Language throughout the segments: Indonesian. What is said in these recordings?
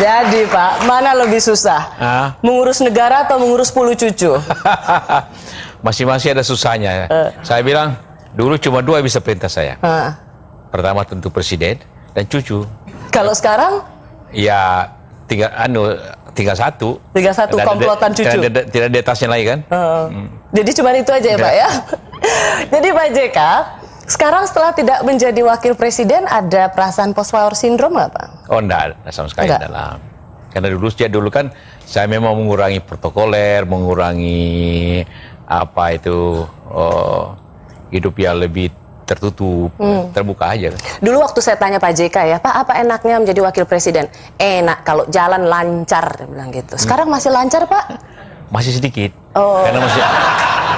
Jadi Pak, mana lebih susah? ah? Mengurus negara atau mengurus 10 cucu? Masing-masing ada susahnya. Uh. Saya bilang, dulu cuma dua yang bisa perintah saya. Uh. Pertama tentu presiden dan cucu. Kalau sekarang? Ya, tinggal anu tinggal satu. Tinggal satu tidak komplotan cucu. Tidak, tidak, tidak di atasnya lagi kan? Uh. Hmm. Jadi cuma itu aja ya Pak ya. Jadi Pak JK, sekarang setelah tidak menjadi wakil presiden, ada perasaan post power syndrome nggak Pak? Oh enggak, sama sekali enggak. dalam. Karena dulu sejak dulu kan saya memang mengurangi protokoler, mengurangi apa itu oh, hidup yang lebih tertutup, hmm. terbuka aja. Dulu waktu saya tanya Pak JK ya, Pak apa enaknya menjadi wakil presiden? Enak kalau jalan lancar, bilang gitu. Sekarang hmm. masih lancar Pak? Masih sedikit. Oh. Karena masih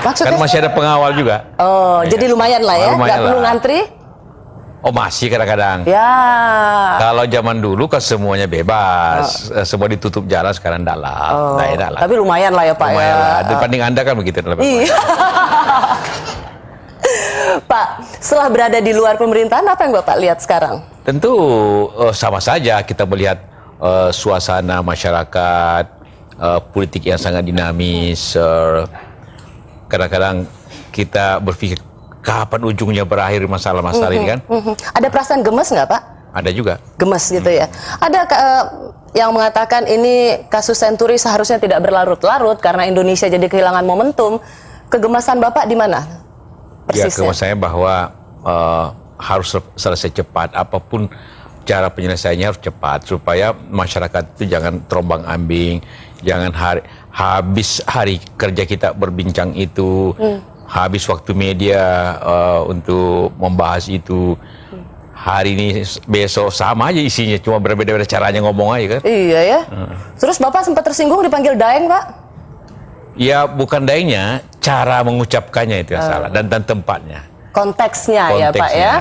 Maksudnya kan masih ada pengawal juga. Oh, ya. jadi lumayan lah ya, ah, nggak perlu ngantri. Oh masih kadang-kadang. Ya. Kalau zaman dulu kan semuanya bebas, oh. Eh, semua ditutup jalan sekarang dalam, oh. Tapi lumayan lah ya Pak. Lumayan ya. lah. Dibanding oh. anda kan begitu Iya. Pak, setelah berada di luar pemerintahan, apa yang Bapak lihat sekarang? Tentu uh, sama saja kita melihat uh, suasana masyarakat, uh, politik yang sangat dinamis. Uh, kadang-kadang kita berpikir kapan ujungnya berakhir masalah-masalah mm -hmm, ini mm-hmm. kan? Mm -hmm. Ada perasaan gemes nggak Pak? Ada juga. Gemes gitu mm -hmm. ya. Ada uh, yang mengatakan ini kasus senturi seharusnya tidak berlarut-larut karena Indonesia jadi kehilangan momentum. Kegemasan Bapak di mana? Ya, Persisnya? Ya, kegemasannya bahwa uh, harus selesai cepat apapun cara penyelesaiannya harus cepat supaya masyarakat itu jangan terombang ambing, jangan hari, habis hari kerja kita berbincang itu, hmm. habis waktu media uh, untuk membahas itu. Hari ini besok sama aja isinya, cuma berbeda-beda caranya ngomong aja kan. Iya ya. Hmm. Terus Bapak sempat tersinggung dipanggil Daeng, Pak? Ya bukan Daengnya, cara mengucapkannya itu yang hmm. salah dan dan tempatnya. Konteksnya, Konteksnya ya Pak ya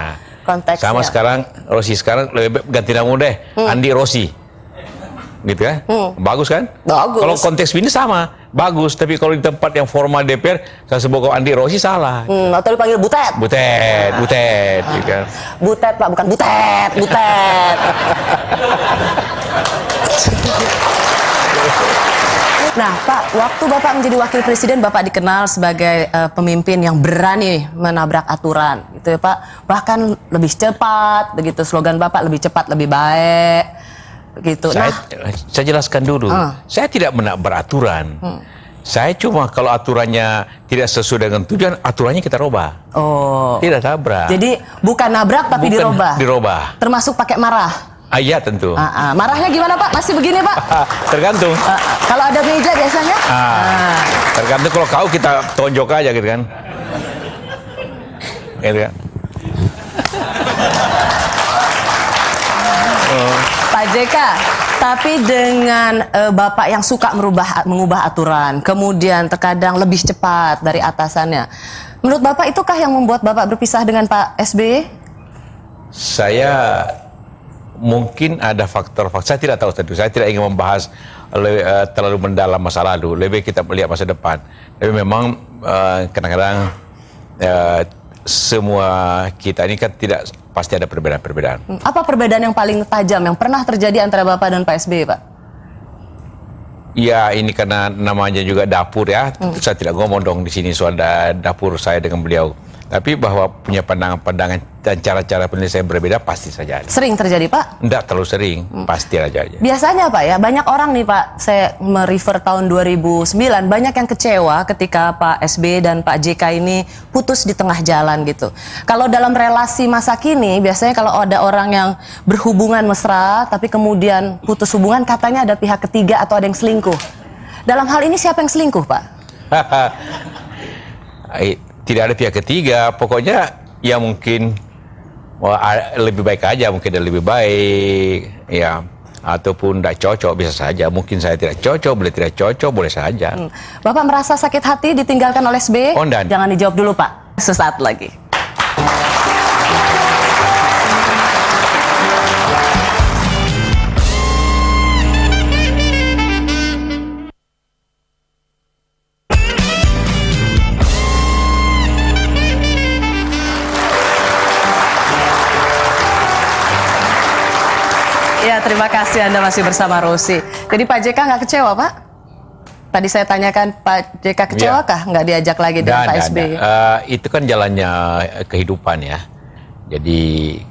konteksnya. Sama sekarang Rosi sekarang lebih ganti nama deh hmm. Andi Rosi. Gitu kan? Hmm. Bagus kan? Bagus. Kalau konteks ini sama, bagus. Tapi kalau di tempat yang formal DPR, saya sebut Andi Rosi salah. Hmm, atau dipanggil Butet. Butet, ah. Butet, gitu kan? Butet Pak, bukan Butet, Butet. Nah, Pak, waktu Bapak menjadi wakil presiden, Bapak dikenal sebagai uh, pemimpin yang berani menabrak aturan, gitu ya, Pak. Bahkan lebih cepat, begitu slogan Bapak lebih cepat, lebih baik, gitu. Saya, nah, saya jelaskan dulu. Uh. Saya tidak menabrak aturan. Hmm. Saya cuma kalau aturannya tidak sesuai dengan tujuan, aturannya kita robah. Oh. Tidak tabrak. Jadi bukan nabrak tapi bukan dirobah. Dirobah. Termasuk pakai marah. Ah, iya tentu. Ah, ah. Marahnya gimana Pak? Masih begini Pak? tergantung. Ah, ah, Kalau ada meja biasanya? Ah, ah. Tergantung kalau kau kita tonjok aja gitu kan. Gitu kan. Pak JK, tapi dengan uh, bapak yang suka merubah mengubah aturan, kemudian terkadang lebih cepat dari atasannya. Menurut bapak itukah yang membuat bapak berpisah dengan Pak SBY? Saya mungkin ada faktor-faktor. Saya tidak tahu tentu. Saya tidak ingin membahas lebih, uh, terlalu mendalam masa lalu. Lebih kita melihat masa depan. Tapi memang eh, kadang-kadang uh, semua kita ini kan tidak pasti ada perbedaan-perbedaan. Hmm, apa perbedaan yang paling tajam yang pernah terjadi antara Bapak dan Pak SBY, Pak? Ya, ini karena namanya juga dapur ya. Hmm. Saya tidak ngomong dong di sini soal dapur saya dengan beliau. Tapi bahwa punya pandangan-pandangan dan cara-cara penelitian berbeda pasti saja ada. Sering terjadi, Pak? Tidak terlalu sering, hmm. pasti aja. Biasanya, Pak ya, banyak orang nih, Pak, saya merefer tahun 2009, banyak yang kecewa ketika Pak SB dan Pak JK ini putus di tengah jalan gitu. Kalau dalam relasi masa kini, biasanya kalau ada orang yang berhubungan mesra, tapi kemudian putus hubungan, katanya ada pihak ketiga atau ada yang selingkuh. Dalam hal ini siapa yang selingkuh, Pak? tidak ada pihak ketiga pokoknya ya mungkin wah, lebih baik aja mungkin ada lebih baik ya ataupun tidak cocok bisa saja mungkin saya tidak cocok boleh tidak cocok boleh saja hmm. bapak merasa sakit hati ditinggalkan oleh SB oh, jangan dijawab dulu pak sesaat lagi terima kasih Anda masih bersama Rosi. Jadi Pak JK nggak kecewa Pak? Tadi saya tanyakan Pak JK kecewa ya. nggak diajak lagi dengan Pak Sb? Uh, eh, itu kan jalannya kehidupan ya. Jadi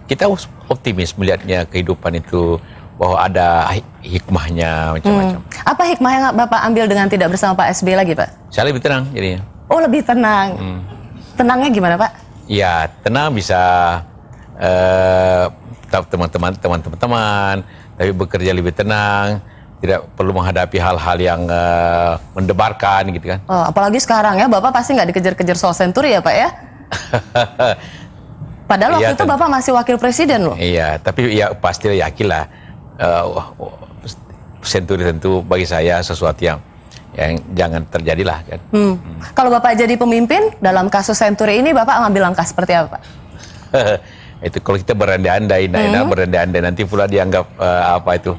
kita optimis melihatnya kehidupan itu bahwa ada hikmahnya macam-macam. Hmm. Apa hikmah yang Bapak ambil dengan tidak bersama Pak Sb lagi Pak? Saya lebih tenang jadinya. Oh lebih tenang. Hmm. Tenangnya gimana Pak? Ya tenang bisa Eh, teman-teman teman teman-teman tapi bekerja lebih tenang tidak perlu menghadapi hal-hal yang uh, mendebarkan gitu kan oh, apalagi sekarang ya bapak pasti nggak dikejar-kejar soal senturi ya pak ya padahal waktu iya, itu bapak masih wakil presiden loh iya tapi ya pasti yakin lah uh, senturi tentu bagi saya sesuatu yang yang jangan terjadilah kan. Hmm. Hmm. Kalau Bapak jadi pemimpin dalam kasus senturi ini Bapak ngambil langkah seperti apa Pak? itu kalau kita berandai-andai, nah, hmm. berandai-andai nanti pula dianggap uh, eh, apa itu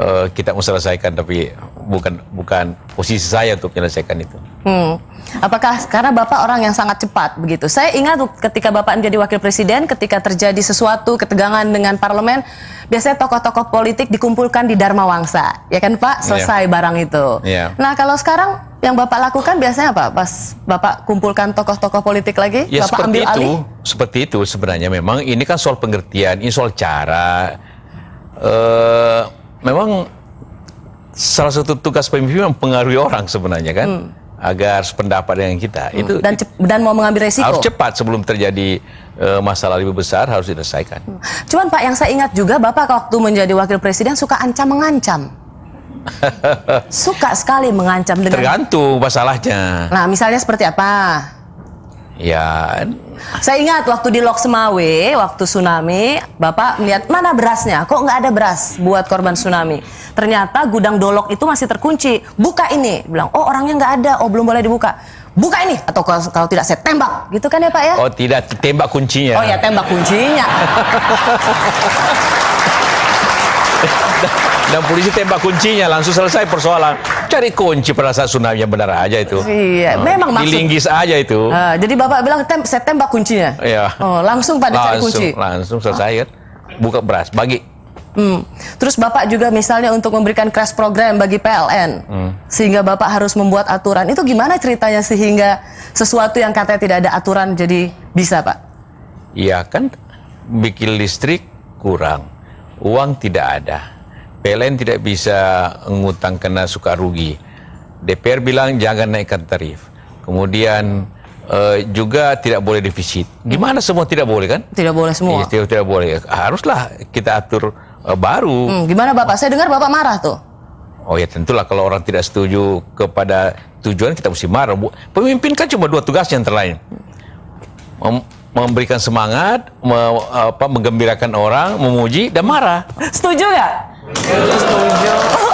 uh, kita menyelesaikan, tapi bukan bukan posisi saya untuk menyelesaikan itu. Hmm. Apakah karena bapak orang yang sangat cepat begitu? Saya ingat ketika bapak menjadi wakil presiden, ketika terjadi sesuatu ketegangan dengan parlemen, biasanya tokoh-tokoh politik dikumpulkan di Dharma Wangsa, ya kan pak? Iya. Selesai yeah. barang itu. Yeah. Nah kalau sekarang yang Bapak lakukan biasanya apa? Pas Bapak kumpulkan tokoh-tokoh politik lagi, ya, Bapak seperti ambil itu, alih? Seperti itu sebenarnya. Memang ini kan soal pengertian, ini soal cara. E, memang salah satu tugas pemimpin mempengaruhi orang sebenarnya kan. Hmm. Agar sependapat dengan kita. Hmm. Itu dan dan mau mengambil resiko. Harus cepat sebelum terjadi e, masalah lebih besar harus diselesaikan. Hmm. Cuman Pak yang saya ingat juga Bapak waktu menjadi wakil presiden suka ancam mengancam. suka sekali mengancam dengan tergantung masalahnya. Nah, misalnya seperti apa? Ya. Saya ingat waktu di Lok Semawe, waktu tsunami, Bapak melihat mana berasnya? Kok nggak ada beras buat korban tsunami? Ternyata gudang dolok itu masih terkunci. Buka ini, bilang. Oh orangnya nggak ada. Oh belum boleh dibuka. Buka ini atau kalau, kalau tidak saya tembak, gitu kan ya Pak ya? Oh tidak, tembak kuncinya. Oh ya tembak kuncinya. dan polisi tembak kuncinya langsung selesai persoalan cari kunci pada saat tsunami yang benar aja itu iya oh, memang maksud dilinggis aja itu uh, jadi bapak bilang tem saya tembak kuncinya iya oh, langsung pada langsung, cari kunci langsung ah. selesai oh. buka beras bagi Hmm. Terus Bapak juga misalnya untuk memberikan crash program bagi PLN, hmm. sehingga Bapak harus membuat aturan. Itu gimana ceritanya sehingga sesuatu yang katanya tidak ada aturan jadi bisa Pak? Iya kan, bikin listrik kurang, uang tidak ada. PLN tidak bisa ngutang kena suka rugi. DPR bilang jangan naikkan tarif. Kemudian Uh, juga tidak boleh defisit. Gimana mm. semua tidak boleh kan? Tidak boleh semua. Iya, tidak, tidak boleh. Haruslah kita atur uh, baru. Hmm, gimana Bapak? Saya dengar Bapak marah tuh. Oh ya tentulah kalau orang tidak setuju kepada tujuan kita mesti marah. Pemimpin kan cuma dua tugas yang terlain. Mem memberikan semangat, me apa, menggembirakan orang, memuji dan marah. Setuju nggak? 有梦想。